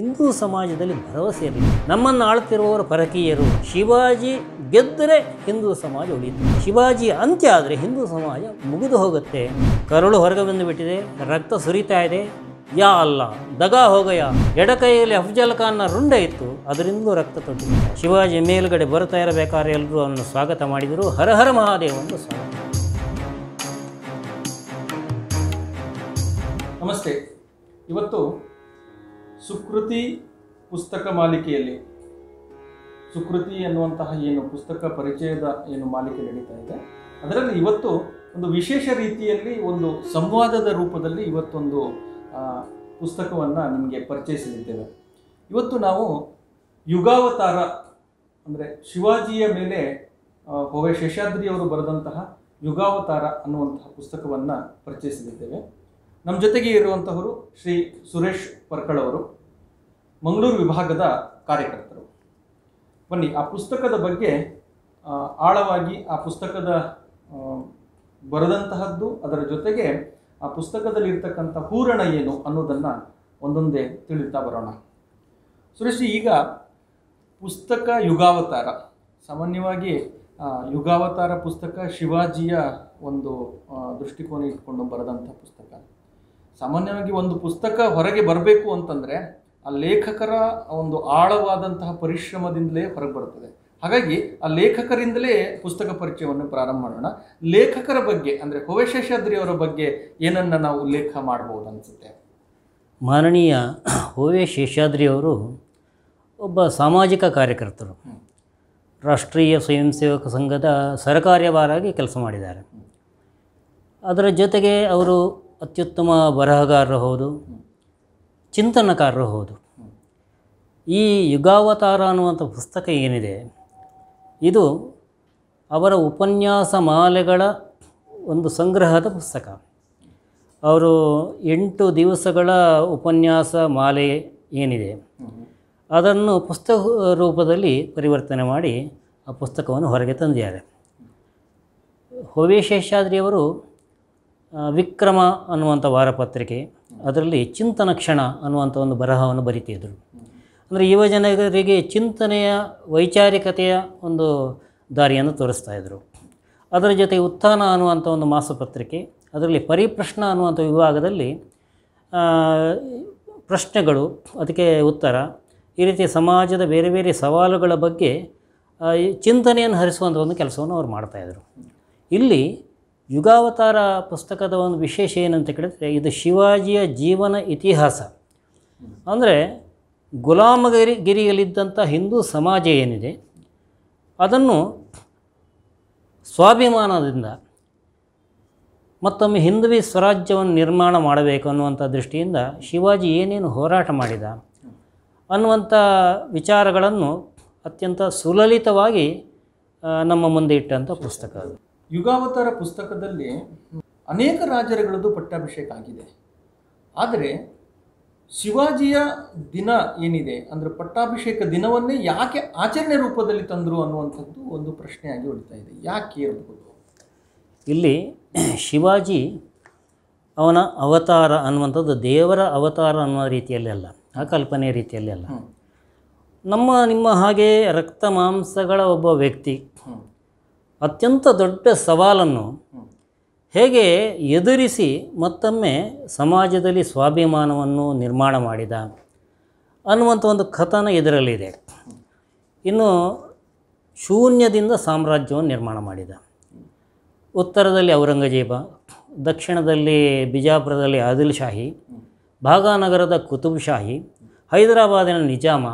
ಹಿಂದೂ ಸಮಾಜದಲ್ಲಿ ಭರವಸೆ ಇರಲಿ ನಮ್ಮನ್ನು ಆಳ್ತಿರುವವರು ಪರಕೀಯರು ಶಿವಾಜಿ ಗೆದ್ದರೆ ಹಿಂದೂ ಸಮಾಜ ಉಳಿಯುತ್ತೆ ಶಿವಾಜಿ ಅಂತ್ಯ ಆದರೆ ಹಿಂದೂ ಸಮಾಜ ಮುಗಿದು ಹೋಗುತ್ತೆ ಕರುಳು ಹೊರಗೆ ಬಂದು ಬಿಟ್ಟಿದೆ ರಕ್ತ ಸುರಿತಾ ಇದೆ ಯಾ ಅಲ್ಲ ದಗಾ ಹೋಗಯ ಎಡಕೈಯಲ್ಲಿ ಅಫ್ಜಲ್ ಖಾನ್ನ ರುಂಡ ಇತ್ತು ಅದರಿಂದಲೂ ರಕ್ತ ತೊಟ್ಟಿ ಶಿವಾಜಿ ಮೇಲುಗಡೆ ಬರುತ್ತಾ ಇರಬೇಕಾದ್ರೆ ಎಲ್ಲರೂ ಅವನನ್ನು ಸ್ವಾಗತ ಮಾಡಿದರು ಹರಹರ ಒಂದು ಸ್ವಾಗತ ನಮಸ್ತೆ ಇವತ್ತು ಸುಕೃತಿ ಪುಸ್ತಕ ಮಾಲಿಕೆಯಲ್ಲಿ ಸುಕೃತಿ ಎನ್ನುವಂತಹ ಏನು ಪುಸ್ತಕ ಪರಿಚಯದ ಏನು ಮಾಲಿಕೆ ನಡೀತಾ ಇದೆ ಅದರಲ್ಲಿ ಇವತ್ತು ಒಂದು ವಿಶೇಷ ರೀತಿಯಲ್ಲಿ ಒಂದು ಸಂವಾದದ ರೂಪದಲ್ಲಿ ಇವತ್ತೊಂದು ಪುಸ್ತಕವನ್ನು ನಿಮಗೆ ಪರಿಚಯಿಸಲಿದ್ದೇವೆ ಇವತ್ತು ನಾವು ಯುಗಾವತಾರ ಅಂದರೆ ಶಿವಾಜಿಯ ಮೇಲೆ ಶೇಷಾದ್ರಿ ಶೇಷಾದ್ರಿಯವರು ಬರೆದಂತಹ ಯುಗಾವತಾರ ಅನ್ನುವಂತಹ ಪುಸ್ತಕವನ್ನು ಪರಿಚಯಿಸಲಿದ್ದೇವೆ ನಮ್ಮ ಜೊತೆಗೆ ಇರುವಂತಹವರು ಶ್ರೀ ಸುರೇಶ್ ಪರ್ಕಳವರು ಮಂಗಳೂರು ವಿಭಾಗದ ಕಾರ್ಯಕರ್ತರು ಬನ್ನಿ ಆ ಪುಸ್ತಕದ ಬಗ್ಗೆ ಆಳವಾಗಿ ಆ ಪುಸ್ತಕದ ಬರೆದಂತಹದ್ದು ಅದರ ಜೊತೆಗೆ ಆ ಪುಸ್ತಕದಲ್ಲಿರ್ತಕ್ಕಂಥ ಪೂರಣ ಏನು ಅನ್ನೋದನ್ನು ಒಂದೊಂದೇ ತಿಳಿತಾ ಬರೋಣ ಸುರೇಶ್ ಈಗ ಪುಸ್ತಕ ಯುಗಾವತಾರ ಸಾಮಾನ್ಯವಾಗಿ ಯುಗಾವತಾರ ಪುಸ್ತಕ ಶಿವಾಜಿಯ ಒಂದು ದೃಷ್ಟಿಕೋನ ಇಟ್ಕೊಂಡು ಬರೆದಂಥ ಪುಸ್ತಕ ಸಾಮಾನ್ಯವಾಗಿ ಒಂದು ಪುಸ್ತಕ ಹೊರಗೆ ಬರಬೇಕು ಅಂತಂದರೆ ಆ ಲೇಖಕರ ಒಂದು ಆಳವಾದಂತಹ ಪರಿಶ್ರಮದಿಂದಲೇ ಹೊರಗೆ ಬರುತ್ತದೆ ಹಾಗಾಗಿ ಆ ಲೇಖಕರಿಂದಲೇ ಪುಸ್ತಕ ಪರಿಚಯವನ್ನು ಪ್ರಾರಂಭ ಮಾಡೋಣ ಲೇಖಕರ ಬಗ್ಗೆ ಅಂದರೆ ಅವರ ಬಗ್ಗೆ ಏನನ್ನು ನಾವು ಉಲ್ಲೇಖ ಮಾಡ್ಬೋದು ಅನಿಸುತ್ತೆ ಮಾನನೀಯ ಶೇಷಾದ್ರಿ ಅವರು ಒಬ್ಬ ಸಾಮಾಜಿಕ ಕಾರ್ಯಕರ್ತರು ರಾಷ್ಟ್ರೀಯ ಸ್ವಯಂ ಸೇವಕ ಸಂಘದ ಸರಕಾರ್ಯವಾರಾಗಿ ಕೆಲಸ ಮಾಡಿದ್ದಾರೆ ಅದರ ಜೊತೆಗೆ ಅವರು ಅತ್ಯುತ್ತಮ ಬರಹಗಾರರು ಹೌದು ಚಿಂತನಕಾರರು ಹೌದು ಈ ಯುಗಾವತಾರ ಅನ್ನುವಂಥ ಪುಸ್ತಕ ಏನಿದೆ ಇದು ಅವರ ಉಪನ್ಯಾಸ ಮಾಲೆಗಳ ಒಂದು ಸಂಗ್ರಹದ ಪುಸ್ತಕ ಅವರು ಎಂಟು ದಿವಸಗಳ ಉಪನ್ಯಾಸ ಮಾಲೆ ಏನಿದೆ ಅದನ್ನು ಪುಸ್ತಕ ರೂಪದಲ್ಲಿ ಪರಿವರ್ತನೆ ಮಾಡಿ ಆ ಪುಸ್ತಕವನ್ನು ಹೊರಗೆ ತಂದಿದ್ದಾರೆ ಹೊವೆ ಅವರು ವಿಕ್ರಮ ಅನ್ನುವಂಥ ವಾರಪತ್ರಿಕೆ ಅದರಲ್ಲಿ ಚಿಂತನ ಕ್ಷಣ ಅನ್ನುವಂಥ ಒಂದು ಬರಹವನ್ನು ಬರೀತಿದ್ರು ಅಂದರೆ ಯುವಜನರಿಗೆ ಚಿಂತನೆಯ ವೈಚಾರಿಕತೆಯ ಒಂದು ದಾರಿಯನ್ನು ತೋರಿಸ್ತಾ ಇದ್ದರು ಅದರ ಜೊತೆ ಉತ್ಥಾನ ಅನ್ನುವಂಥ ಒಂದು ಮಾಸಪತ್ರಿಕೆ ಅದರಲ್ಲಿ ಪರಿಪ್ರಶ್ನ ಅನ್ನುವಂಥ ವಿಭಾಗದಲ್ಲಿ ಪ್ರಶ್ನೆಗಳು ಅದಕ್ಕೆ ಉತ್ತರ ಈ ರೀತಿ ಸಮಾಜದ ಬೇರೆ ಬೇರೆ ಸವಾಲುಗಳ ಬಗ್ಗೆ ಚಿಂತನೆಯನ್ನು ಹರಿಸುವಂಥ ಒಂದು ಕೆಲಸವನ್ನು ಅವ್ರು ಮಾಡ್ತಾಯಿದ್ರು ಇಲ್ಲಿ ಯುಗಾವತಾರ ಪುಸ್ತಕದ ಒಂದು ವಿಶೇಷ ಏನಂತ ಕೇಳಿದರೆ ಇದು ಶಿವಾಜಿಯ ಜೀವನ ಇತಿಹಾಸ ಅಂದರೆ ಗುಲಾಮಗಿರಿ ಗಿರಿಯಲ್ಲಿದ್ದಂಥ ಹಿಂದೂ ಸಮಾಜ ಏನಿದೆ ಅದನ್ನು ಸ್ವಾಭಿಮಾನದಿಂದ ಮತ್ತೊಮ್ಮೆ ಹಿಂದುವಿ ಸ್ವರಾಜ್ಯವನ್ನು ನಿರ್ಮಾಣ ಮಾಡಬೇಕು ಅನ್ನುವಂಥ ದೃಷ್ಟಿಯಿಂದ ಶಿವಾಜಿ ಏನೇನು ಹೋರಾಟ ಮಾಡಿದ ಅನ್ನುವಂಥ ವಿಚಾರಗಳನ್ನು ಅತ್ಯಂತ ಸುಲಲಿತವಾಗಿ ನಮ್ಮ ಮುಂದೆ ಇಟ್ಟಂಥ ಪುಸ್ತಕ ಅದು ಯುಗಾವತಾರ ಪುಸ್ತಕದಲ್ಲಿ ಅನೇಕ ರಾಜರುಗಳದ್ದು ಪಟ್ಟಾಭಿಷೇಕ ಆಗಿದೆ ಆದರೆ ಶಿವಾಜಿಯ ದಿನ ಏನಿದೆ ಅಂದರೆ ಪಟ್ಟಾಭಿಷೇಕ ದಿನವನ್ನೇ ಯಾಕೆ ಆಚರಣೆ ರೂಪದಲ್ಲಿ ತಂದರು ಅನ್ನುವಂಥದ್ದು ಒಂದು ಪ್ರಶ್ನೆಯಾಗಿ ಉಳಿತಾ ಇದೆ ಯಾಕೆ ಇರಬಹುದು ಇಲ್ಲಿ ಶಿವಾಜಿ ಅವನ ಅವತಾರ ಅನ್ನುವಂಥದ್ದು ದೇವರ ಅವತಾರ ಅನ್ನೋ ರೀತಿಯಲ್ಲಿ ಅಲ್ಲ ಆ ಕಲ್ಪನೆ ರೀತಿಯಲ್ಲಿ ಅಲ್ಲ ನಮ್ಮ ನಿಮ್ಮ ಹಾಗೆ ರಕ್ತ ಮಾಂಸಗಳ ಒಬ್ಬ ವ್ಯಕ್ತಿ ಅತ್ಯಂತ ದೊಡ್ಡ ಸವಾಲನ್ನು ಹೇಗೆ ಎದುರಿಸಿ ಮತ್ತೊಮ್ಮೆ ಸಮಾಜದಲ್ಲಿ ಸ್ವಾಭಿಮಾನವನ್ನು ನಿರ್ಮಾಣ ಮಾಡಿದ ಅನ್ನುವಂಥ ಒಂದು ಕಥನ ಇದರಲ್ಲಿದೆ ಇನ್ನು ಶೂನ್ಯದಿಂದ ಸಾಮ್ರಾಜ್ಯವನ್ನು ನಿರ್ಮಾಣ ಮಾಡಿದ ಉತ್ತರದಲ್ಲಿ ಔರಂಗಜೇಬ ದಕ್ಷಿಣದಲ್ಲಿ ಬಿಜಾಪುರದಲ್ಲಿ ಆದಿಲ್ ಶಾಹಿ ಭಾಗಾನಗರದ ಕುತುಬ್ ಶಾಹಿ ಹೈದರಾಬಾದಿನ ನಿಜಾಮ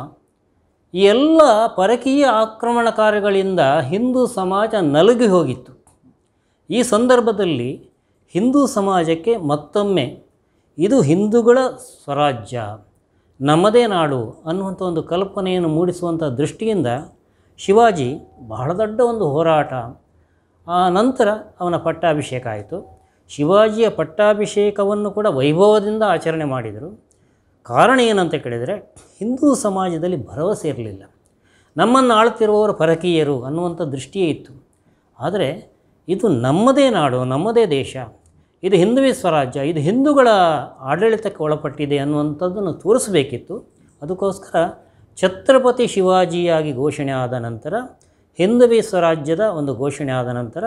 ಈ ಎಲ್ಲ ಪರಕೀಯ ಆಕ್ರಮಣಕಾರಿಗಳಿಂದ ಹಿಂದೂ ಸಮಾಜ ನಲುಗಿ ಹೋಗಿತ್ತು ಈ ಸಂದರ್ಭದಲ್ಲಿ ಹಿಂದೂ ಸಮಾಜಕ್ಕೆ ಮತ್ತೊಮ್ಮೆ ಇದು ಹಿಂದೂಗಳ ಸ್ವರಾಜ್ಯ ನಮ್ಮದೇ ನಾಡು ಅನ್ನುವಂಥ ಒಂದು ಕಲ್ಪನೆಯನ್ನು ಮೂಡಿಸುವಂಥ ದೃಷ್ಟಿಯಿಂದ ಶಿವಾಜಿ ಬಹಳ ದೊಡ್ಡ ಒಂದು ಹೋರಾಟ ಆ ನಂತರ ಅವನ ಪಟ್ಟಾಭಿಷೇಕ ಆಯಿತು ಶಿವಾಜಿಯ ಪಟ್ಟಾಭಿಷೇಕವನ್ನು ಕೂಡ ವೈಭವದಿಂದ ಆಚರಣೆ ಮಾಡಿದರು ಕಾರಣ ಏನಂತ ಕೇಳಿದರೆ ಹಿಂದೂ ಸಮಾಜದಲ್ಲಿ ಭರವಸೆ ಇರಲಿಲ್ಲ ನಮ್ಮನ್ನು ಆಳ್ತಿರುವವರು ಪರಕೀಯರು ಅನ್ನುವಂಥ ದೃಷ್ಟಿಯೇ ಇತ್ತು ಆದರೆ ಇದು ನಮ್ಮದೇ ನಾಡು ನಮ್ಮದೇ ದೇಶ ಇದು ಹಿಂದುವಿ ಸ್ವರಾಜ್ಯ ಇದು ಹಿಂದೂಗಳ ಆಡಳಿತಕ್ಕೆ ಒಳಪಟ್ಟಿದೆ ಅನ್ನುವಂಥದ್ದನ್ನು ತೋರಿಸಬೇಕಿತ್ತು ಅದಕ್ಕೋಸ್ಕರ ಛತ್ರಪತಿ ಶಿವಾಜಿಯಾಗಿ ಘೋಷಣೆ ಆದ ನಂತರ ಹಿಂದುವಿ ಸ್ವರಾಜ್ಯದ ಒಂದು ಘೋಷಣೆ ಆದ ನಂತರ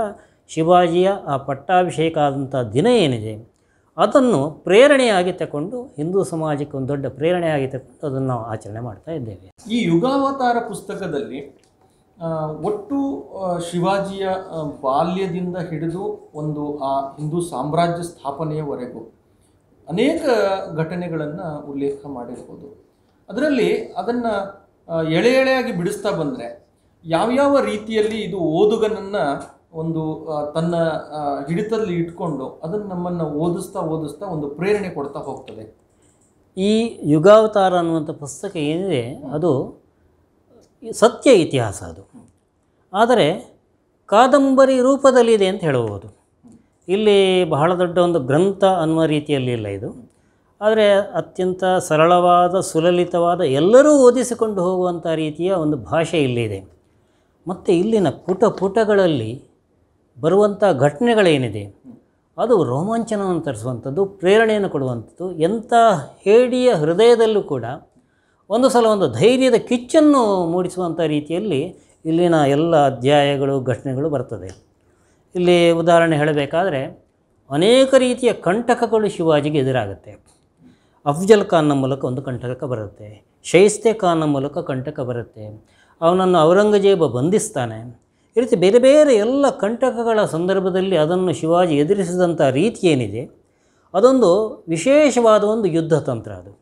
ಶಿವಾಜಿಯ ಆ ಪಟ್ಟಾಭಿಷೇಕ ಆದಂಥ ದಿನ ಏನಿದೆ ಅದನ್ನು ಪ್ರೇರಣೆಯಾಗಿ ತಗೊಂಡು ಹಿಂದೂ ಸಮಾಜಕ್ಕೆ ಒಂದು ದೊಡ್ಡ ಪ್ರೇರಣೆಯಾಗಿ ತಗೊಂಡು ಅದನ್ನು ನಾವು ಆಚರಣೆ ಮಾಡ್ತಾ ಇದ್ದೇವೆ ಈ ಯುಗಾವತಾರ ಪುಸ್ತಕದಲ್ಲಿ ಒಟ್ಟು ಶಿವಾಜಿಯ ಬಾಲ್ಯದಿಂದ ಹಿಡಿದು ಒಂದು ಆ ಹಿಂದೂ ಸಾಮ್ರಾಜ್ಯ ಸ್ಥಾಪನೆಯವರೆಗೂ ಅನೇಕ ಘಟನೆಗಳನ್ನು ಉಲ್ಲೇಖ ಮಾಡಿರ್ಬೋದು ಅದರಲ್ಲಿ ಅದನ್ನು ಎಳೆ ಎಳೆಯಾಗಿ ಬಿಡಿಸ್ತಾ ಬಂದರೆ ಯಾವ್ಯಾವ ರೀತಿಯಲ್ಲಿ ಇದು ಓದುಗನನ್ನು ಒಂದು ತನ್ನ ಹಿಡಿತದಲ್ಲಿ ಇಟ್ಕೊಂಡು ಅದನ್ನು ನಮ್ಮನ್ನು ಓದಿಸ್ತಾ ಓದಿಸ್ತಾ ಒಂದು ಪ್ರೇರಣೆ ಕೊಡ್ತಾ ಹೋಗ್ತದೆ ಈ ಯುಗಾವತಾರ ಅನ್ನುವಂಥ ಪುಸ್ತಕ ಏನಿದೆ ಅದು ಸತ್ಯ ಇತಿಹಾಸ ಅದು ಆದರೆ ಕಾದಂಬರಿ ರೂಪದಲ್ಲಿದೆ ಅಂತ ಹೇಳಬಹುದು ಇಲ್ಲಿ ಬಹಳ ದೊಡ್ಡ ಒಂದು ಗ್ರಂಥ ಅನ್ನುವ ರೀತಿಯಲ್ಲಿ ಇಲ್ಲ ಇದು ಆದರೆ ಅತ್ಯಂತ ಸರಳವಾದ ಸುಲಲಿತವಾದ ಎಲ್ಲರೂ ಓದಿಸಿಕೊಂಡು ಹೋಗುವಂಥ ರೀತಿಯ ಒಂದು ಭಾಷೆ ಇಲ್ಲಿದೆ ಮತ್ತು ಇಲ್ಲಿನ ಪುಟ ಪುಟಗಳಲ್ಲಿ ಬರುವಂಥ ಘಟನೆಗಳೇನಿದೆ ಅದು ರೋಮಾಂಚನವನ್ನು ತರಿಸುವಂಥದ್ದು ಪ್ರೇರಣೆಯನ್ನು ಕೊಡುವಂಥದ್ದು ಎಂಥ ಹೇಡಿಯ ಹೃದಯದಲ್ಲೂ ಕೂಡ ಒಂದು ಸಲ ಒಂದು ಧೈರ್ಯದ ಕಿಚ್ಚನ್ನು ಮೂಡಿಸುವಂಥ ರೀತಿಯಲ್ಲಿ ಇಲ್ಲಿನ ಎಲ್ಲ ಅಧ್ಯಾಯಗಳು ಘಟನೆಗಳು ಬರ್ತದೆ ಇಲ್ಲಿ ಉದಾಹರಣೆ ಹೇಳಬೇಕಾದರೆ ಅನೇಕ ರೀತಿಯ ಕಂಟಕಗಳು ಶಿವಾಜಿಗೆ ಎದುರಾಗುತ್ತೆ ಅಫ್ಜಲ್ ಖಾನ್ನ ಮೂಲಕ ಒಂದು ಕಂಟಕ ಬರುತ್ತೆ ಶೈಸ್ತೆ ಖಾನ್ನ ಮೂಲಕ ಕಂಟಕ ಬರುತ್ತೆ ಅವನನ್ನು ಔರಂಗಜೇಬ ಬಂಧಿಸ್ತಾನೆ ಈ ರೀತಿ ಬೇರೆ ಬೇರೆ ಎಲ್ಲ ಕಂಟಕಗಳ ಸಂದರ್ಭದಲ್ಲಿ ಅದನ್ನು ಶಿವಾಜಿ ಎದುರಿಸಿದಂಥ ರೀತಿ ಏನಿದೆ ಅದೊಂದು ವಿಶೇಷವಾದ ಒಂದು ಯುದ್ಧ ತಂತ್ರ ಅದು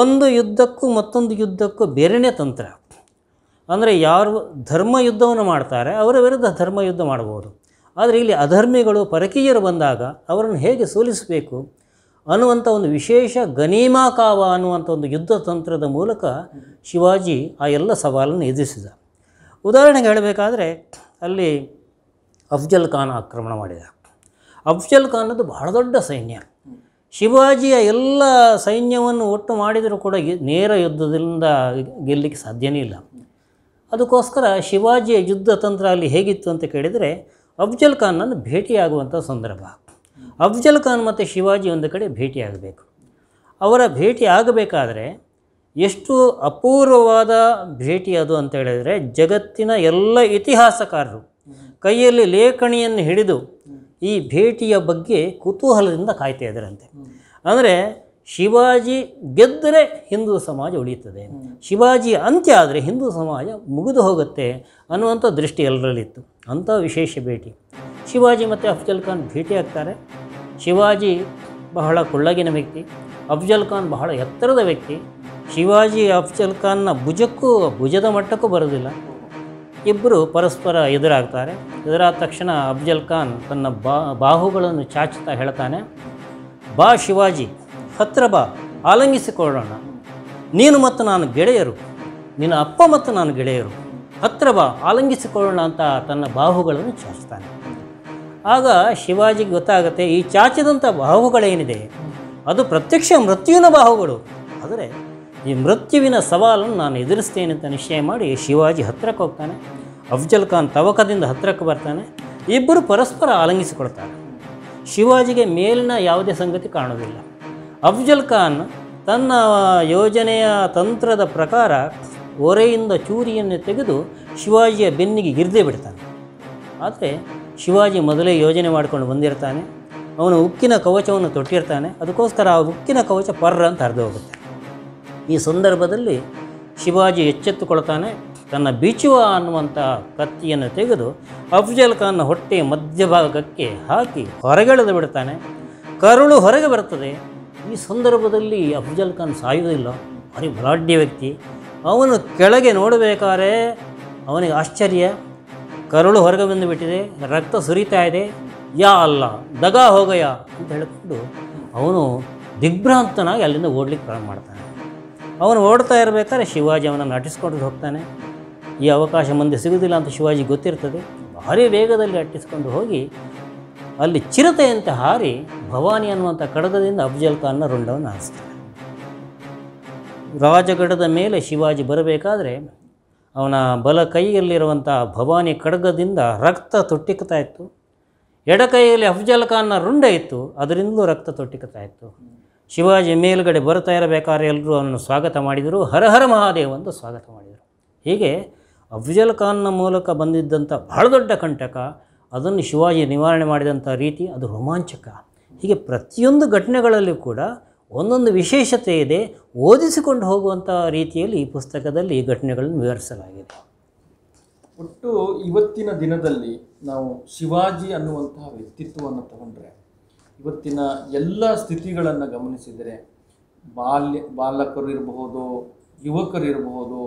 ಒಂದು ಯುದ್ಧಕ್ಕೂ ಮತ್ತೊಂದು ಯುದ್ಧಕ್ಕೂ ಬೇರೆನೇ ತಂತ್ರ ಅಂದರೆ ಯಾರು ಧರ್ಮ ಯುದ್ಧವನ್ನು ಮಾಡ್ತಾರೆ ಅವರ ವಿರುದ್ಧ ಧರ್ಮ ಯುದ್ಧ ಮಾಡಬಹುದು ಆದರೆ ಇಲ್ಲಿ ಅಧರ್ಮಿಗಳು ಪರಕೀಯರು ಬಂದಾಗ ಅವರನ್ನು ಹೇಗೆ ಸೋಲಿಸಬೇಕು ಅನ್ನುವಂಥ ಒಂದು ವಿಶೇಷ ಗನೀಮಾಕಾವ ಅನ್ನುವಂಥ ಒಂದು ಯುದ್ಧ ತಂತ್ರದ ಮೂಲಕ ಶಿವಾಜಿ ಆ ಎಲ್ಲ ಸವಾಲನ್ನು ಎದುರಿಸಿದ ಉದಾಹರಣೆಗೆ ಹೇಳಬೇಕಾದ್ರೆ ಅಲ್ಲಿ ಅಫ್ಜಲ್ ಖಾನ್ ಆಕ್ರಮಣ ಮಾಡಿದ ಅಫ್ಜಲ್ ಖಾನದ್ದು ಬಹಳ ದೊಡ್ಡ ಸೈನ್ಯ ಶಿವಾಜಿಯ ಎಲ್ಲ ಸೈನ್ಯವನ್ನು ಒಟ್ಟು ಮಾಡಿದರೂ ಕೂಡ ನೇರ ಯುದ್ಧದಿಂದ ಗೆಲ್ಲಲಿಕ್ಕೆ ಸಾಧ್ಯನೇ ಇಲ್ಲ ಅದಕ್ಕೋಸ್ಕರ ಶಿವಾಜಿಯ ಯುದ್ಧ ತಂತ್ರ ಅಲ್ಲಿ ಹೇಗಿತ್ತು ಅಂತ ಕೇಳಿದರೆ ಅಫ್ಜಲ್ ಖಾನನ್ನು ಭೇಟಿಯಾಗುವಂಥ ಸಂದರ್ಭ ಅಫ್ಜಲ್ ಖಾನ್ ಮತ್ತು ಶಿವಾಜಿ ಒಂದು ಕಡೆ ಭೇಟಿಯಾಗಬೇಕು ಅವರ ಭೇಟಿ ಆಗಬೇಕಾದರೆ ಎಷ್ಟು ಅಪೂರ್ವವಾದ ಭೇಟಿ ಅದು ಅಂತ ಹೇಳಿದರೆ ಜಗತ್ತಿನ ಎಲ್ಲ ಇತಿಹಾಸಕಾರರು ಕೈಯಲ್ಲಿ ಲೇಖಣಿಯನ್ನು ಹಿಡಿದು ಈ ಭೇಟಿಯ ಬಗ್ಗೆ ಕುತೂಹಲದಿಂದ ಕಾಯ್ತಾ ಇದ್ದಾರಂತೆ ಅಂದರೆ ಶಿವಾಜಿ ಗೆದ್ದರೆ ಹಿಂದೂ ಸಮಾಜ ಉಳಿಯುತ್ತದೆ ಶಿವಾಜಿ ಅಂತ್ಯ ಆದರೆ ಹಿಂದೂ ಸಮಾಜ ಮುಗಿದು ಹೋಗುತ್ತೆ ಅನ್ನುವಂಥ ದೃಷ್ಟಿ ಎಲ್ಲರಲ್ಲಿತ್ತು ಅಂಥ ವಿಶೇಷ ಭೇಟಿ ಶಿವಾಜಿ ಮತ್ತು ಅಫ್ಜಲ್ ಖಾನ್ ಭೇಟಿ ಆಗ್ತಾರೆ ಶಿವಾಜಿ ಬಹಳ ಕುಳ್ಳಗಿನ ವ್ಯಕ್ತಿ ಅಫ್ಜಲ್ ಖಾನ್ ಬಹಳ ಎತ್ತರದ ವ್ಯಕ್ತಿ ಶಿವಾಜಿ ಅಫ್ಜಲ್ ಖಾನ್ನ ಭುಜಕ್ಕೂ ಭುಜದ ಮಟ್ಟಕ್ಕೂ ಬರೋದಿಲ್ಲ ಇಬ್ಬರು ಪರಸ್ಪರ ಎದುರಾಗ್ತಾರೆ ಎದುರಾದ ತಕ್ಷಣ ಅಫ್ಜಲ್ ಖಾನ್ ತನ್ನ ಬಾ ಬಾಹುಗಳನ್ನು ಚಾಚುತ್ತಾ ಹೇಳ್ತಾನೆ ಬಾ ಶಿವಾಜಿ ಹತ್ರ ಬಾ ಆಲಂಗಿಸಿಕೊಳ್ಳೋಣ ನೀನು ಮತ್ತು ನಾನು ಗೆಳೆಯರು ನಿನ್ನ ಅಪ್ಪ ಮತ್ತು ನಾನು ಗೆಳೆಯರು ಹತ್ರ ಬಾ ಆಲಂಗಿಸಿಕೊಳ್ಳೋಣ ಅಂತ ತನ್ನ ಬಾಹುಗಳನ್ನು ಚಾಚ್ತಾನೆ ಆಗ ಶಿವಾಜಿಗೆ ಗೊತ್ತಾಗುತ್ತೆ ಈ ಚಾಚಿದಂಥ ಬಾಹುಗಳೇನಿದೆ ಅದು ಪ್ರತ್ಯಕ್ಷ ಮೃತ್ಯುವಿನ ಬಾಹುಗಳು ಆದರೆ ಈ ಮೃತ್ಯುವಿನ ಸವಾಲನ್ನು ನಾನು ಎದುರಿಸ್ತೇನೆ ಅಂತ ನಿಶ್ಚಯ ಮಾಡಿ ಶಿವಾಜಿ ಹತ್ತಿರಕ್ಕೆ ಹೋಗ್ತಾನೆ ಅಫ್ಜಲ್ ಖಾನ್ ತವಕದಿಂದ ಹತ್ತಿರಕ್ಕೆ ಬರ್ತಾನೆ ಇಬ್ಬರು ಪರಸ್ಪರ ಆಲಂಗಿಸಿಕೊಳ್ತಾರೆ ಶಿವಾಜಿಗೆ ಮೇಲಿನ ಯಾವುದೇ ಸಂಗತಿ ಕಾಣೋದಿಲ್ಲ ಅಫ್ಜಲ್ ಖಾನ್ ತನ್ನ ಯೋಜನೆಯ ತಂತ್ರದ ಪ್ರಕಾರ ಒರೆಯಿಂದ ಚೂರಿಯನ್ನು ತೆಗೆದು ಶಿವಾಜಿಯ ಬೆನ್ನಿಗೆ ಗಿರ್ದೇ ಬಿಡ್ತಾನೆ ಆದರೆ ಶಿವಾಜಿ ಮೊದಲೇ ಯೋಜನೆ ಮಾಡಿಕೊಂಡು ಬಂದಿರ್ತಾನೆ ಅವನು ಉಕ್ಕಿನ ಕವಚವನ್ನು ತೊಟ್ಟಿರ್ತಾನೆ ಅದಕ್ಕೋಸ್ಕರ ಆ ಉಕ್ಕಿನ ಕವಚ ಪರ್ರ ಅಂತ ಹರಿದು ಹೋಗುತ್ತೆ ಈ ಸಂದರ್ಭದಲ್ಲಿ ಶಿವಾಜಿ ಎಚ್ಚೆತ್ತುಕೊಳ್ತಾನೆ ತನ್ನ ಬೀಚುವ ಅನ್ನುವಂಥ ಕತ್ತಿಯನ್ನು ತೆಗೆದು ಅಫ್ಜಲ್ ಖಾನ್ ಹೊಟ್ಟೆ ಮಧ್ಯಭಾಗಕ್ಕೆ ಹಾಕಿ ಹೊರಗೆಳೆದು ಬಿಡ್ತಾನೆ ಕರುಳು ಹೊರಗೆ ಬರ್ತದೆ ಈ ಸಂದರ್ಭದಲ್ಲಿ ಅಫ್ಜಲ್ ಖಾನ್ ಸಾಯುವುದಿಲ್ಲ ಭಾರಿ ಬಲಾಢ್ಯ ವ್ಯಕ್ತಿ ಅವನು ಕೆಳಗೆ ನೋಡಬೇಕಾದ್ರೆ ಅವನಿಗೆ ಆಶ್ಚರ್ಯ ಕರುಳು ಹೊರಗೆ ಬಂದು ಬಿಟ್ಟಿದೆ ರಕ್ತ ಸುರಿತಾ ಇದೆ ಯಾ ಅಲ್ಲ ದಗಾ ಹೋಗಯ್ಯ ಅಂತ ಹೇಳಿಕೊಂಡು ಅವನು ದಿಗ್ಭ್ರಾಂತನಾಗಿ ಅಲ್ಲಿಂದ ಓಡಲಿಕ್ಕೆ ಪ್ರಾರಂಭ ಮಾಡ್ತಾನೆ ಅವನು ಓಡ್ತಾ ಇರಬೇಕಾದ್ರೆ ಶಿವಾಜಿ ಅವನನ್ನು ಅಟ್ಟಿಸ್ಕೊಂಡು ಹೋಗ್ತಾನೆ ಈ ಅವಕಾಶ ಮುಂದೆ ಸಿಗುವುದಿಲ್ಲ ಅಂತ ಶಿವಾಜಿ ಗೊತ್ತಿರ್ತದೆ ಭಾರಿ ವೇಗದಲ್ಲಿ ಅಟ್ಟಿಸ್ಕೊಂಡು ಹೋಗಿ ಅಲ್ಲಿ ಚಿರತೆಯಂತೆ ಹಾರಿ ಭವಾನಿ ಅನ್ನುವಂಥ ಕಡಗದಿಂದ ಅಫ್ಜಲ್ ಖಾನ್ನ ರುಂಡವನ್ನು ಹಾರಿಸ್ತಾನೆ ರಾಜಗಡದ ಮೇಲೆ ಶಿವಾಜಿ ಬರಬೇಕಾದ್ರೆ ಅವನ ಬಲ ಕೈಯಲ್ಲಿರುವಂಥ ಭವಾನಿ ಖಡ್ಗದಿಂದ ರಕ್ತ ತೊಟ್ಟಿಕ್ತಾ ಇತ್ತು ಎಡಕೈಯಲ್ಲಿ ಅಫ್ಜಲ್ ಖಾನ್ನ ರುಂಡ ಇತ್ತು ಅದರಿಂದಲೂ ರಕ್ತ ತೊಟ್ಟಿಕ್ತಾ ಇತ್ತು ಶಿವಾಜಿ ಮೇಲುಗಡೆ ಬರ್ತಾ ಇರಬೇಕಾದ್ರೆ ಎಲ್ಲರೂ ಅವನನ್ನು ಸ್ವಾಗತ ಮಾಡಿದರು ಹರಹರ ಅಂತ ಸ್ವಾಗತ ಮಾಡಿದರು ಹೀಗೆ ಅಫ್ಜಲ್ ಖಾನ್ನ ಮೂಲಕ ಬಂದಿದ್ದಂಥ ಬಹಳ ದೊಡ್ಡ ಕಂಟಕ ಅದನ್ನು ಶಿವಾಜಿ ನಿವಾರಣೆ ಮಾಡಿದಂಥ ರೀತಿ ಅದು ರೋಮಾಂಚಕ ಹೀಗೆ ಪ್ರತಿಯೊಂದು ಘಟನೆಗಳಲ್ಲೂ ಕೂಡ ಒಂದೊಂದು ವಿಶೇಷತೆ ಇದೆ ಓದಿಸಿಕೊಂಡು ಹೋಗುವಂಥ ರೀತಿಯಲ್ಲಿ ಈ ಪುಸ್ತಕದಲ್ಲಿ ಈ ಘಟನೆಗಳನ್ನು ವಿವರಿಸಲಾಗಿದೆ ಒಟ್ಟು ಇವತ್ತಿನ ದಿನದಲ್ಲಿ ನಾವು ಶಿವಾಜಿ ಅನ್ನುವಂತಹ ವ್ಯಕ್ತಿತ್ವವನ್ನು ತಗೊಂಡ್ರೆ ಇವತ್ತಿನ ಎಲ್ಲ ಸ್ಥಿತಿಗಳನ್ನು ಗಮನಿಸಿದರೆ ಬಾಲ್ಯ ಬಾಲಕರು ಇರಬಹುದು ಯುವಕರಿರಬಹುದು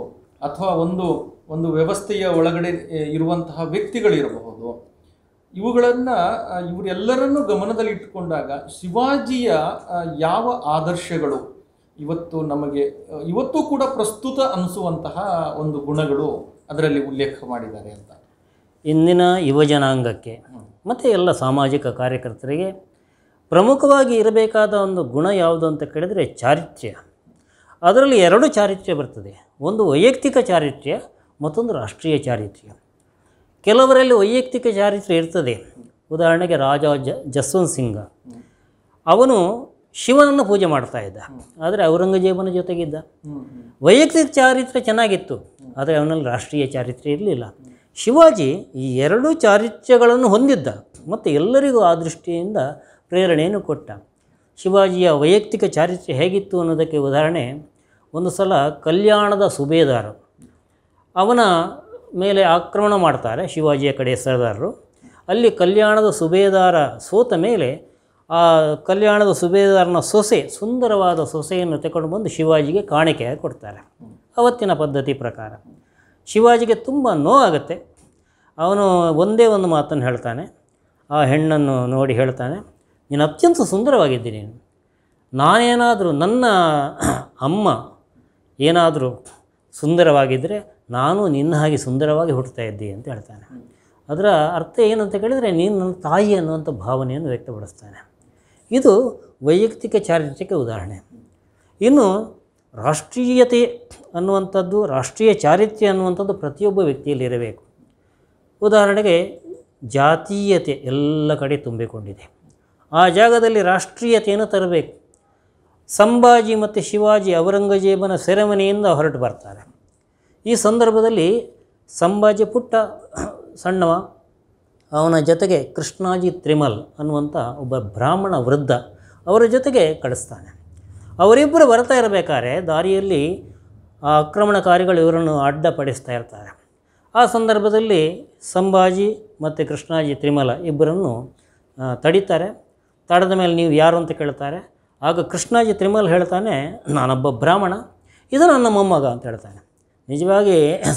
ಅಥವಾ ಒಂದು ಒಂದು ವ್ಯವಸ್ಥೆಯ ಒಳಗಡೆ ಇರುವಂತಹ ವ್ಯಕ್ತಿಗಳಿರಬಹುದು ಇವುಗಳನ್ನು ಇವರೆಲ್ಲರನ್ನು ಗಮನದಲ್ಲಿಟ್ಟುಕೊಂಡಾಗ ಶಿವಾಜಿಯ ಯಾವ ಆದರ್ಶಗಳು ಇವತ್ತು ನಮಗೆ ಇವತ್ತು ಕೂಡ ಪ್ರಸ್ತುತ ಅನಿಸುವಂತಹ ಒಂದು ಗುಣಗಳು ಅದರಲ್ಲಿ ಉಲ್ಲೇಖ ಮಾಡಿದ್ದಾರೆ ಅಂತ ಇಂದಿನ ಯುವಜನಾಂಗಕ್ಕೆ ಮತ್ತು ಎಲ್ಲ ಸಾಮಾಜಿಕ ಕಾರ್ಯಕರ್ತರಿಗೆ ಪ್ರಮುಖವಾಗಿ ಇರಬೇಕಾದ ಒಂದು ಗುಣ ಯಾವುದು ಅಂತ ಕೇಳಿದರೆ ಚಾರಿತ್ರ್ಯ ಅದರಲ್ಲಿ ಎರಡು ಚಾರಿತ್ರ್ಯ ಬರ್ತದೆ ಒಂದು ವೈಯಕ್ತಿಕ ಚಾರಿತ್ರ್ಯ ಮತ್ತೊಂದು ರಾಷ್ಟ್ರೀಯ ಚಾರಿತ್ರ್ಯ ಕೆಲವರಲ್ಲಿ ವೈಯಕ್ತಿಕ ಚಾರಿತ್ರ್ಯ ಇರ್ತದೆ ಉದಾಹರಣೆಗೆ ರಾಜ ಜ ಜಸ್ವಂತ್ ಸಿಂಗ್ ಅವನು ಶಿವನನ್ನು ಪೂಜೆ ಮಾಡ್ತಾ ಇದ್ದ ಆದರೆ ಔರಂಗಜೇಬನ ಜೊತೆಗಿದ್ದ ವೈಯಕ್ತಿಕ ಚಾರಿತ್ರ್ಯ ಚೆನ್ನಾಗಿತ್ತು ಆದರೆ ಅವನಲ್ಲಿ ರಾಷ್ಟ್ರೀಯ ಚಾರಿತ್ರ್ಯ ಇರಲಿಲ್ಲ ಶಿವಾಜಿ ಈ ಎರಡೂ ಚಾರಿತ್ರ್ಯಗಳನ್ನು ಹೊಂದಿದ್ದ ಮತ್ತು ಎಲ್ಲರಿಗೂ ಆ ದೃಷ್ಟಿಯಿಂದ ಪ್ರೇರಣೆಯನ್ನು ಕೊಟ್ಟ ಶಿವಾಜಿಯ ವೈಯಕ್ತಿಕ ಚಾರಿತ್ರ್ಯ ಹೇಗಿತ್ತು ಅನ್ನೋದಕ್ಕೆ ಉದಾಹರಣೆ ಒಂದು ಸಲ ಕಲ್ಯಾಣದ ಸುಬೇದಾರ ಅವನ ಮೇಲೆ ಆಕ್ರಮಣ ಮಾಡ್ತಾರೆ ಶಿವಾಜಿಯ ಕಡೆ ಸರ್ದಾರರು ಅಲ್ಲಿ ಕಲ್ಯಾಣದ ಸುಬೇದಾರ ಸೋತ ಮೇಲೆ ಆ ಕಲ್ಯಾಣದ ಸುಬೇದಾರನ ಸೊಸೆ ಸುಂದರವಾದ ಸೊಸೆಯನ್ನು ತಗೊಂಡು ಬಂದು ಶಿವಾಜಿಗೆ ಕಾಣಿಕೆಯಾಗಿ ಕೊಡ್ತಾರೆ ಅವತ್ತಿನ ಪದ್ಧತಿ ಪ್ರಕಾರ ಶಿವಾಜಿಗೆ ತುಂಬ ನೋವಾಗುತ್ತೆ ಅವನು ಒಂದೇ ಒಂದು ಮಾತನ್ನು ಹೇಳ್ತಾನೆ ಆ ಹೆಣ್ಣನ್ನು ನೋಡಿ ಹೇಳ್ತಾನೆ ನೀನು ಅತ್ಯಂತ ಸುಂದರವಾಗಿದ್ದೆ ನೀನು ನಾನೇನಾದರೂ ನನ್ನ ಅಮ್ಮ ಏನಾದರೂ ಸುಂದರವಾಗಿದ್ದರೆ ನಾನು ನಿನ್ನ ಹಾಗೆ ಸುಂದರವಾಗಿ ಹುಟ್ಟುತ್ತಾ ಇದ್ದೆ ಅಂತ ಹೇಳ್ತಾನೆ ಅದರ ಅರ್ಥ ಏನಂತ ಕೇಳಿದರೆ ನೀನು ನನ್ನ ತಾಯಿ ಅನ್ನುವಂಥ ಭಾವನೆಯನ್ನು ವ್ಯಕ್ತಪಡಿಸ್ತಾನೆ ಇದು ವೈಯಕ್ತಿಕ ಚಾರಿತ್ರ್ಯಕ್ಕೆ ಉದಾಹರಣೆ ಇನ್ನು ರಾಷ್ಟ್ರೀಯತೆ ಅನ್ನುವಂಥದ್ದು ರಾಷ್ಟ್ರೀಯ ಚಾರಿತ್ರ್ಯ ಅನ್ನುವಂಥದ್ದು ಪ್ರತಿಯೊಬ್ಬ ವ್ಯಕ್ತಿಯಲ್ಲಿ ಇರಬೇಕು ಉದಾಹರಣೆಗೆ ಜಾತೀಯತೆ ಎಲ್ಲ ಕಡೆ ತುಂಬಿಕೊಂಡಿದೆ ಆ ಜಾಗದಲ್ಲಿ ರಾಷ್ಟ್ರೀಯತೆಯನ್ನು ತರಬೇಕು ಸಂಭಾಜಿ ಮತ್ತು ಶಿವಾಜಿ ಔರಂಗಜೇಬನ ಸೆರೆಮನೆಯಿಂದ ಹೊರಟು ಬರ್ತಾರೆ ಈ ಸಂದರ್ಭದಲ್ಲಿ ಸಂಭಾಜಿ ಪುಟ್ಟ ಸಣ್ಣವ ಅವನ ಜೊತೆಗೆ ಕೃಷ್ಣಾಜಿ ತ್ರಿಮಲ್ ಅನ್ನುವಂಥ ಒಬ್ಬ ಬ್ರಾಹ್ಮಣ ವೃದ್ಧ ಅವರ ಜೊತೆಗೆ ಕಳಿಸ್ತಾನೆ ಅವರಿಬ್ಬರು ಬರ್ತಾ ಇರಬೇಕಾದ್ರೆ ದಾರಿಯಲ್ಲಿ ಆ ಆಕ್ರಮಣಕಾರಿಗಳು ಇವರನ್ನು ಅಡ್ಡಪಡಿಸ್ತಾ ಇರ್ತಾರೆ ಆ ಸಂದರ್ಭದಲ್ಲಿ ಸಂಭಾಜಿ ಮತ್ತು ಕೃಷ್ಣಾಜಿ ತ್ರಿಮಲ ಇಬ್ಬರನ್ನು ತಡೀತಾರೆ ತಡೆದ ಮೇಲೆ ನೀವು ಯಾರು ಅಂತ ಕೇಳ್ತಾರೆ ಆಗ ಕೃಷ್ಣಾಜಿ ತ್ರಿಮಲ್ ಹೇಳ್ತಾನೆ ನಾನೊಬ್ಬ ಬ್ರಾಹ್ಮಣ ಇದು ನನ್ನ ಮೊಮ್ಮಗ ಅಂತ ಹೇಳ್ತಾನೆ ನಿಜವಾಗಿ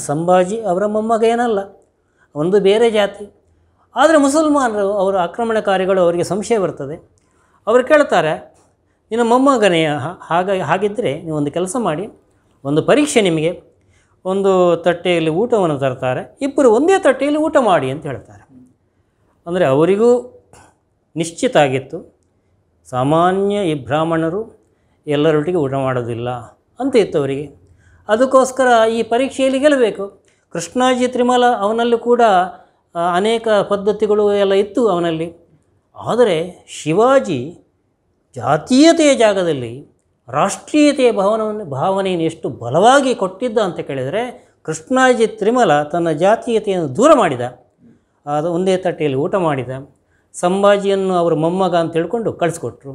ಸಂಭಾಜಿ ಅವರ ಮೊಮ್ಮಗ ಏನಲ್ಲ ಒಂದು ಬೇರೆ ಜಾತಿ ಆದರೆ ಮುಸಲ್ಮಾನರು ಅವರ ಆಕ್ರಮಣಕಾರಿಗಳು ಅವರಿಗೆ ಸಂಶಯ ಬರ್ತದೆ ಅವರು ಕೇಳ್ತಾರೆ ನಿನ್ನ ಮೊಮ್ಮಗನೇ ಹಾಗಾಗಿ ಹಾಗಿದ್ದರೆ ನೀವು ಒಂದು ಕೆಲಸ ಮಾಡಿ ಒಂದು ಪರೀಕ್ಷೆ ನಿಮಗೆ ಒಂದು ತಟ್ಟೆಯಲ್ಲಿ ಊಟವನ್ನು ತರ್ತಾರೆ ಇಬ್ಬರು ಒಂದೇ ತಟ್ಟೆಯಲ್ಲಿ ಊಟ ಮಾಡಿ ಅಂತ ಹೇಳ್ತಾರೆ ಅಂದರೆ ಅವರಿಗೂ ನಿಶ್ಚಿತ ಆಗಿತ್ತು ಸಾಮಾನ್ಯ ಈ ಬ್ರಾಹ್ಮಣರು ಎಲ್ಲರೊಟ್ಟಿಗೆ ಊಟ ಮಾಡೋದಿಲ್ಲ ಅಂತ ಇತ್ತು ಅವರಿಗೆ ಅದಕ್ಕೋಸ್ಕರ ಈ ಪರೀಕ್ಷೆಯಲ್ಲಿ ಗೆಲ್ಲಬೇಕು ಕೃಷ್ಣಾಜಿ ತ್ರಿಮಲ ಅವನಲ್ಲೂ ಕೂಡ ಅನೇಕ ಪದ್ಧತಿಗಳು ಎಲ್ಲ ಇತ್ತು ಅವನಲ್ಲಿ ಆದರೆ ಶಿವಾಜಿ ಜಾತೀಯತೆಯ ಜಾಗದಲ್ಲಿ ರಾಷ್ಟ್ರೀಯತೆಯ ಭಾವನವನ್ನು ಭಾವನೆಯನ್ನು ಎಷ್ಟು ಬಲವಾಗಿ ಕೊಟ್ಟಿದ್ದ ಅಂತ ಕೇಳಿದರೆ ಕೃಷ್ಣಾಜಿ ತ್ರಿಮಲ ತನ್ನ ಜಾತೀಯತೆಯನ್ನು ದೂರ ಮಾಡಿದ ಅದು ಒಂದೇ ತಟ್ಟೆಯಲ್ಲಿ ಊಟ ಮಾಡಿದ ಸಂಭಾಜಿಯನ್ನು ಅವರ ಮೊಮ್ಮಗ ಅಂತ ಹೇಳಿಕೊಂಡು ಕಳಿಸ್ಕೊಟ್ರು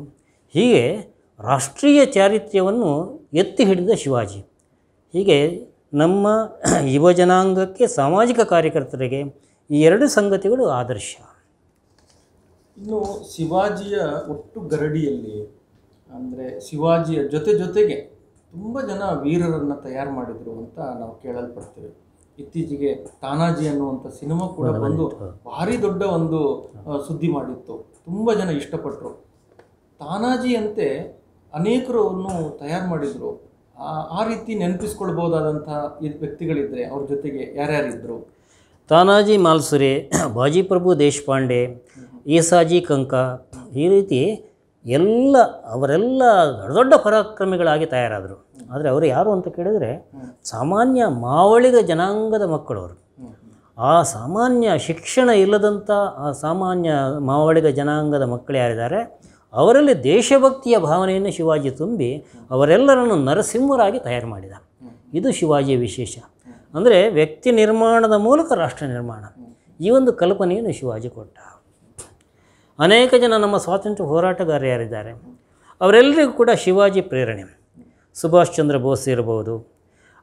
ಹೀಗೆ ರಾಷ್ಟ್ರೀಯ ಚಾರಿತ್ರ್ಯವನ್ನು ಎತ್ತಿ ಹಿಡಿದ ಶಿವಾಜಿ ಹೀಗೆ ನಮ್ಮ ಯುವಜನಾಂಗಕ್ಕೆ ಸಾಮಾಜಿಕ ಕಾರ್ಯಕರ್ತರಿಗೆ ಈ ಎರಡು ಸಂಗತಿಗಳು ಆದರ್ಶ ಇನ್ನು ಶಿವಾಜಿಯ ಒಟ್ಟು ಗರಡಿಯಲ್ಲಿ ಅಂದರೆ ಶಿವಾಜಿಯ ಜೊತೆ ಜೊತೆಗೆ ತುಂಬ ಜನ ವೀರರನ್ನು ತಯಾರು ಮಾಡಿದರು ಅಂತ ನಾವು ಕೇಳಲ್ಪಡ್ತೇವೆ ಇತ್ತೀಚೆಗೆ ತಾನಾಜಿ ಅನ್ನುವಂಥ ಸಿನಿಮಾ ಕೂಡ ಬಂದು ಭಾರಿ ದೊಡ್ಡ ಒಂದು ಸುದ್ದಿ ಮಾಡಿತ್ತು ತುಂಬ ಜನ ಇಷ್ಟಪಟ್ಟರು ತಾನಾಜಿ ಅಂತೆ ಅನೇಕರು ತಯಾರು ಮಾಡಿದರು ಆ ರೀತಿ ನೆನಪಿಸ್ಕೊಳ್ಬೋದಾದಂಥ ವ್ಯಕ್ತಿಗಳಿದ್ದರೆ ಅವ್ರ ಜೊತೆಗೆ ಯಾರ್ಯಾರಿದ್ದರು ತಾನಾಜಿ ಮಾಲ್ಸುರೆ ಬಾಜಿಪ್ರಭು ದೇಶಪಾಂಡೆ ಏಸಾಜಿ ಕಂಕ ಈ ರೀತಿ ಎಲ್ಲ ಅವರೆಲ್ಲ ದೊಡ್ಡ ದೊಡ್ಡ ಪರಾಕ್ರಮಿಗಳಾಗಿ ತಯಾರಾದರು ಆದರೆ ಅವರು ಯಾರು ಅಂತ ಕೇಳಿದರೆ ಸಾಮಾನ್ಯ ಮಾವಳಿಗ ಜನಾಂಗದ ಮಕ್ಕಳು ಅವರು ಆ ಸಾಮಾನ್ಯ ಶಿಕ್ಷಣ ಇಲ್ಲದಂಥ ಆ ಸಾಮಾನ್ಯ ಮಾವಳಿಗ ಜನಾಂಗದ ಮಕ್ಕಳು ಯಾರಿದ್ದಾರೆ ಅವರಲ್ಲಿ ದೇಶಭಕ್ತಿಯ ಭಾವನೆಯನ್ನು ಶಿವಾಜಿ ತುಂಬಿ ಅವರೆಲ್ಲರನ್ನು ನರಸಿಂಹರಾಗಿ ತಯಾರು ಮಾಡಿದ ಇದು ಶಿವಾಜಿಯ ವಿಶೇಷ ಅಂದರೆ ವ್ಯಕ್ತಿ ನಿರ್ಮಾಣದ ಮೂಲಕ ರಾಷ್ಟ್ರ ನಿರ್ಮಾಣ ಈ ಒಂದು ಕಲ್ಪನೆಯನ್ನು ಶಿವಾಜಿ ಕೊಟ್ಟ ಅನೇಕ ಜನ ನಮ್ಮ ಸ್ವಾತಂತ್ರ್ಯ ಹೋರಾಟಗಾರ ಯಾರಿದ್ದಾರೆ ಅವರೆಲ್ಲರಿಗೂ ಕೂಡ ಶಿವಾಜಿ ಪ್ರೇರಣೆ ಸುಭಾಷ್ ಚಂದ್ರ ಬೋಸ್ ಇರ್ಬೋದು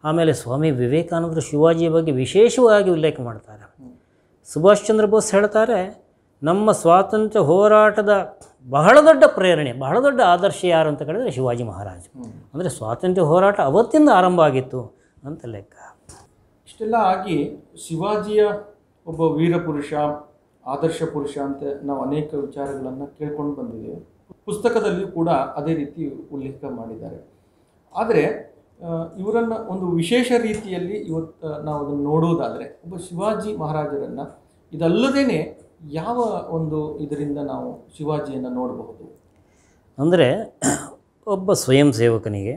ಆಮೇಲೆ ಸ್ವಾಮಿ ವಿವೇಕಾನಂದರು ಶಿವಾಜಿಯ ಬಗ್ಗೆ ವಿಶೇಷವಾಗಿ ಉಲ್ಲೇಖ ಮಾಡ್ತಾರೆ ಸುಭಾಷ್ ಚಂದ್ರ ಬೋಸ್ ಹೇಳ್ತಾರೆ ನಮ್ಮ ಸ್ವಾತಂತ್ರ್ಯ ಹೋರಾಟದ ಬಹಳ ದೊಡ್ಡ ಪ್ರೇರಣೆ ಬಹಳ ದೊಡ್ಡ ಆದರ್ಶ ಯಾರು ಅಂತ ಕೇಳಿದರೆ ಶಿವಾಜಿ ಮಹಾರಾಜ್ ಅಂದರೆ ಸ್ವಾತಂತ್ರ್ಯ ಹೋರಾಟ ಅವತ್ತಿಂದ ಆರಂಭ ಆಗಿತ್ತು ಅಂತ ಲೆಕ್ಕ ಇಷ್ಟೆಲ್ಲ ಆಗಿ ಶಿವಾಜಿಯ ಒಬ್ಬ ವೀರಪುರುಷ ಆದರ್ಶ ಪುರುಷ ಅಂತ ನಾವು ಅನೇಕ ವಿಚಾರಗಳನ್ನು ಕೇಳ್ಕೊಂಡು ಬಂದಿದ್ದೇವೆ ಪುಸ್ತಕದಲ್ಲಿಯೂ ಕೂಡ ಅದೇ ರೀತಿ ಉಲ್ಲೇಖ ಮಾಡಿದ್ದಾರೆ ಆದರೆ ಇವರನ್ನು ಒಂದು ವಿಶೇಷ ರೀತಿಯಲ್ಲಿ ಇವತ್ತು ನಾವು ಅದನ್ನು ನೋಡುವುದಾದರೆ ಒಬ್ಬ ಶಿವಾಜಿ ಮಹಾರಾಜರನ್ನು ಇದಲ್ಲದೇ ಯಾವ ಒಂದು ಇದರಿಂದ ನಾವು ಶಿವಾಜಿಯನ್ನು ನೋಡಬಹುದು ಅಂದರೆ ಒಬ್ಬ ಸ್ವಯಂ ಸೇವಕನಿಗೆ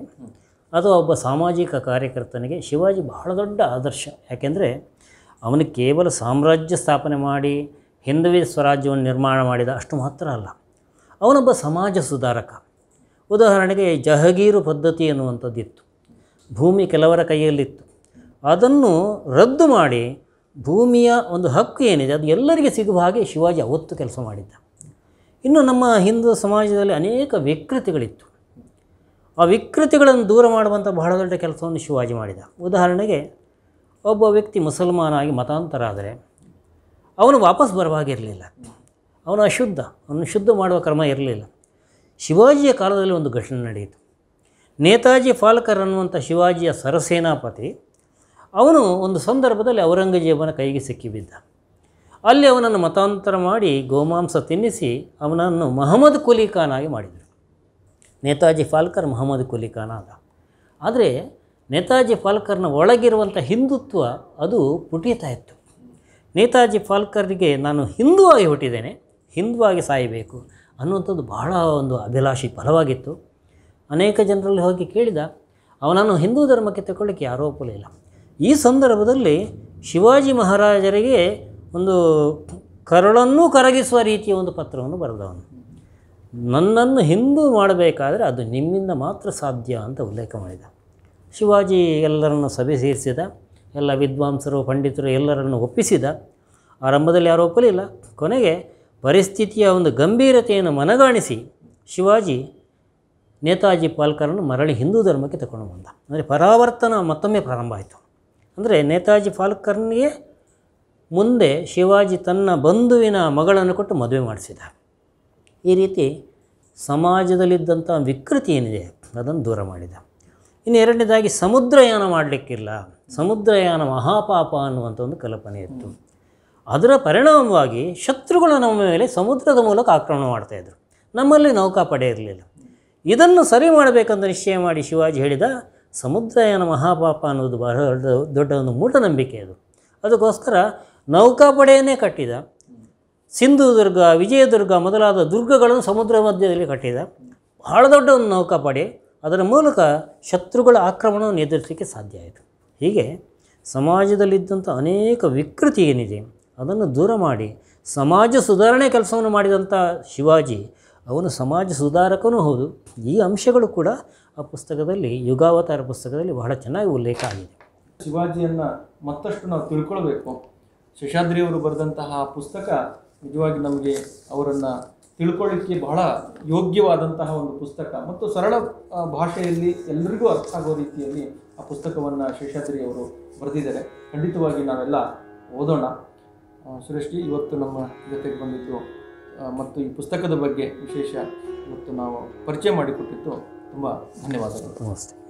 ಅಥವಾ ಒಬ್ಬ ಸಾಮಾಜಿಕ ಕಾರ್ಯಕರ್ತನಿಗೆ ಶಿವಾಜಿ ಬಹಳ ದೊಡ್ಡ ಆದರ್ಶ ಯಾಕೆಂದರೆ ಅವನು ಕೇವಲ ಸಾಮ್ರಾಜ್ಯ ಸ್ಥಾಪನೆ ಮಾಡಿ ಹಿಂದುವಿ ಸ್ವರಾಜ್ಯವನ್ನು ನಿರ್ಮಾಣ ಮಾಡಿದ ಅಷ್ಟು ಮಾತ್ರ ಅಲ್ಲ ಅವನೊಬ್ಬ ಸಮಾಜ ಸುಧಾರಕ ಉದಾಹರಣೆಗೆ ಜಹಗೀರು ಪದ್ಧತಿ ಎನ್ನುವಂಥದ್ದಿತ್ತು ಭೂಮಿ ಕೆಲವರ ಕೈಯಲ್ಲಿತ್ತು ಅದನ್ನು ರದ್ದು ಮಾಡಿ ಭೂಮಿಯ ಒಂದು ಹಕ್ಕು ಏನಿದೆ ಅದು ಎಲ್ಲರಿಗೆ ಸಿಗುವ ಹಾಗೆ ಶಿವಾಜಿ ಅವತ್ತು ಕೆಲಸ ಮಾಡಿದ್ದ ಇನ್ನು ನಮ್ಮ ಹಿಂದೂ ಸಮಾಜದಲ್ಲಿ ಅನೇಕ ವಿಕೃತಿಗಳಿತ್ತು ಆ ವಿಕೃತಿಗಳನ್ನು ದೂರ ಮಾಡುವಂಥ ಬಹಳ ದೊಡ್ಡ ಕೆಲಸವನ್ನು ಶಿವಾಜಿ ಮಾಡಿದ ಉದಾಹರಣೆಗೆ ಒಬ್ಬ ವ್ಯಕ್ತಿ ಆಗಿ ಮತಾಂತರ ಆದರೆ ಅವನು ವಾಪಸ್ ಬರವಾಗಿರಲಿಲ್ಲ ಅವನು ಅಶುದ್ಧ ಅವನು ಶುದ್ಧ ಮಾಡುವ ಕ್ರಮ ಇರಲಿಲ್ಲ ಶಿವಾಜಿಯ ಕಾಲದಲ್ಲಿ ಒಂದು ಘಟನೆ ನಡೆಯಿತು ನೇತಾಜಿ ಫಾಲ್ಕರ್ ಅನ್ನುವಂಥ ಶಿವಾಜಿಯ ಸರಸೇನಾಪತಿ ಅವನು ಒಂದು ಸಂದರ್ಭದಲ್ಲಿ ಔರಂಗಜೇಬನ ಕೈಗೆ ಸಿಕ್ಕಿಬಿದ್ದ ಅಲ್ಲಿ ಅವನನ್ನು ಮತಾಂತರ ಮಾಡಿ ಗೋಮಾಂಸ ತಿನ್ನಿಸಿ ಅವನನ್ನು ಮಹಮ್ಮದ್ ಕುಲಿಖಾನಾಗಿ ಆಗಿ ಮಾಡಿದರು ನೇತಾಜಿ ಫಾಲ್ಕರ್ ಮಹಮ್ಮದ್ ಕುಲಿಖಾನ್ ಆದ ಆದರೆ ನೇತಾಜಿ ಫಾಲ್ಕರ್ನ ಒಳಗಿರುವಂಥ ಹಿಂದುತ್ವ ಅದು ಪುಟಿತಾ ಇತ್ತು ನೇತಾಜಿ ಫಾಲ್ಕರ್ಗೆ ನಾನು ಹಿಂದೂ ಆಗಿ ಹುಟ್ಟಿದ್ದೇನೆ ಹಿಂದೂ ಆಗಿ ಸಾಯಬೇಕು ಅನ್ನುವಂಥದ್ದು ಬಹಳ ಒಂದು ಅಭಿಲಾಷಿ ಫಲವಾಗಿತ್ತು ಅನೇಕ ಜನರಲ್ಲಿ ಹೋಗಿ ಕೇಳಿದ ಅವನನ್ನು ಹಿಂದೂ ಧರ್ಮಕ್ಕೆ ತಗೊಳ್ಳಿಕ್ಕೆ ಯಾರೂ ಒಪ್ಪಲಿಲ್ಲ ಈ ಸಂದರ್ಭದಲ್ಲಿ ಶಿವಾಜಿ ಮಹಾರಾಜರಿಗೆ ಒಂದು ಕರಳನ್ನು ಕರಗಿಸುವ ರೀತಿಯ ಒಂದು ಪತ್ರವನ್ನು ಬರೆದವನು ನನ್ನನ್ನು ಹಿಂದೂ ಮಾಡಬೇಕಾದರೆ ಅದು ನಿಮ್ಮಿಂದ ಮಾತ್ರ ಸಾಧ್ಯ ಅಂತ ಉಲ್ಲೇಖ ಮಾಡಿದ ಶಿವಾಜಿ ಎಲ್ಲರನ್ನು ಸಭೆ ಸೇರಿಸಿದ ಎಲ್ಲ ವಿದ್ವಾಂಸರು ಪಂಡಿತರು ಎಲ್ಲರನ್ನು ಒಪ್ಪಿಸಿದ ಆರಂಭದಲ್ಲಿ ಯಾರೂ ಒಪ್ಪಲಿಲ್ಲ ಕೊನೆಗೆ ಪರಿಸ್ಥಿತಿಯ ಒಂದು ಗಂಭೀರತೆಯನ್ನು ಮನಗಾಣಿಸಿ ಶಿವಾಜಿ ನೇತಾಜಿ ಫಾಲ್ಕರ್ನ ಮರಳಿ ಹಿಂದೂ ಧರ್ಮಕ್ಕೆ ತಗೊಂಡು ಬಂದ ಅಂದರೆ ಪರಾವರ್ತನ ಮತ್ತೊಮ್ಮೆ ಪ್ರಾರಂಭ ಆಯಿತು ಅಂದರೆ ನೇತಾಜಿ ಪಾಲ್ಕರ್ನಿಗೆ ಮುಂದೆ ಶಿವಾಜಿ ತನ್ನ ಬಂಧುವಿನ ಮಗಳನ್ನು ಕೊಟ್ಟು ಮದುವೆ ಮಾಡಿಸಿದ ಈ ರೀತಿ ಸಮಾಜದಲ್ಲಿದ್ದಂಥ ವಿಕೃತಿ ಏನಿದೆ ಅದನ್ನು ದೂರ ಮಾಡಿದ ಇನ್ನು ಎರಡನೇದಾಗಿ ಸಮುದ್ರಯಾನ ಮಾಡಲಿಕ್ಕಿಲ್ಲ ಸಮುದ್ರಯಾನ ಮಹಾಪಾಪ ಅನ್ನುವಂಥ ಒಂದು ಕಲ್ಪನೆ ಇತ್ತು ಅದರ ಪರಿಣಾಮವಾಗಿ ಶತ್ರುಗಳು ನಮ್ಮ ಮೇಲೆ ಸಮುದ್ರದ ಮೂಲಕ ಆಕ್ರಮಣ ಮಾಡ್ತಾಯಿದ್ರು ನಮ್ಮಲ್ಲಿ ನೌಕಾಪಡೆ ಇರಲಿಲ್ಲ ಇದನ್ನು ಸರಿ ಮಾಡಬೇಕಂತ ನಿಶ್ಚಯ ಮಾಡಿ ಶಿವಾಜಿ ಹೇಳಿದ ಸಮುದ್ರಯನ ಮಹಾಪಾಪ ಅನ್ನೋದು ಬಹಳ ದೊಡ್ಡ ಒಂದು ಮೂಢನಂಬಿಕೆ ಅದು ಅದಕ್ಕೋಸ್ಕರ ನೌಕಾಪಡೆಯನ್ನೇ ಕಟ್ಟಿದ ಸಿಂಧುದುರ್ಗ ವಿಜಯದುರ್ಗ ಮೊದಲಾದ ದುರ್ಗಗಳನ್ನು ಸಮುದ್ರ ಮಧ್ಯದಲ್ಲಿ ಕಟ್ಟಿದ ಬಹಳ ದೊಡ್ಡ ಒಂದು ನೌಕಾಪಡೆ ಅದರ ಮೂಲಕ ಶತ್ರುಗಳ ಆಕ್ರಮಣವನ್ನು ಎದುರಿಸಲಿಕ್ಕೆ ಸಾಧ್ಯ ಆಯಿತು ಹೀಗೆ ಸಮಾಜದಲ್ಲಿದ್ದಂಥ ಅನೇಕ ವಿಕೃತಿ ಏನಿದೆ ಅದನ್ನು ದೂರ ಮಾಡಿ ಸಮಾಜ ಸುಧಾರಣೆ ಕೆಲಸವನ್ನು ಮಾಡಿದಂಥ ಶಿವಾಜಿ ಅವನು ಸಮಾಜ ಸುಧಾರಕನೂ ಹೌದು ಈ ಅಂಶಗಳು ಕೂಡ ಆ ಪುಸ್ತಕದಲ್ಲಿ ಯುಗಾವತಾರ ಪುಸ್ತಕದಲ್ಲಿ ಬಹಳ ಚೆನ್ನಾಗಿ ಉಲ್ಲೇಖ ಆಗಿದೆ ಶಿವಾಜಿಯನ್ನು ಮತ್ತಷ್ಟು ನಾವು ತಿಳ್ಕೊಳ್ಬೇಕು ಶೇಷಾದ್ರಿಯವರು ಬರೆದಂತಹ ಆ ಪುಸ್ತಕ ನಿಜವಾಗಿ ನಮಗೆ ಅವರನ್ನು ತಿಳ್ಕೊಳ್ಳಿಕ್ಕೆ ಬಹಳ ಯೋಗ್ಯವಾದಂತಹ ಒಂದು ಪುಸ್ತಕ ಮತ್ತು ಸರಳ ಭಾಷೆಯಲ್ಲಿ ಎಲ್ಲರಿಗೂ ಅರ್ಥ ಆಗೋ ರೀತಿಯಲ್ಲಿ ಆ ಪುಸ್ತಕವನ್ನು ಶೇಷಾದ್ರಿಯವರು ಬರೆದಿದ್ದಾರೆ ಖಂಡಿತವಾಗಿ ನಾವೆಲ್ಲ ಓದೋಣ ಸುರೇಶ್ಜಿ ಇವತ್ತು ನಮ್ಮ ಜೊತೆಗೆ ಬಂದಿದ್ದು ಮತ್ತು ಈ ಪುಸ್ತಕದ ಬಗ್ಗೆ ವಿಶೇಷ ಇವತ್ತು ನಾವು ಪರಿಚಯ ಮಾಡಿಕೊಟ್ಟಿತ್ತು ತುಂಬ ಧನ್ಯವಾದಗಳು ನಮಸ್ತೆ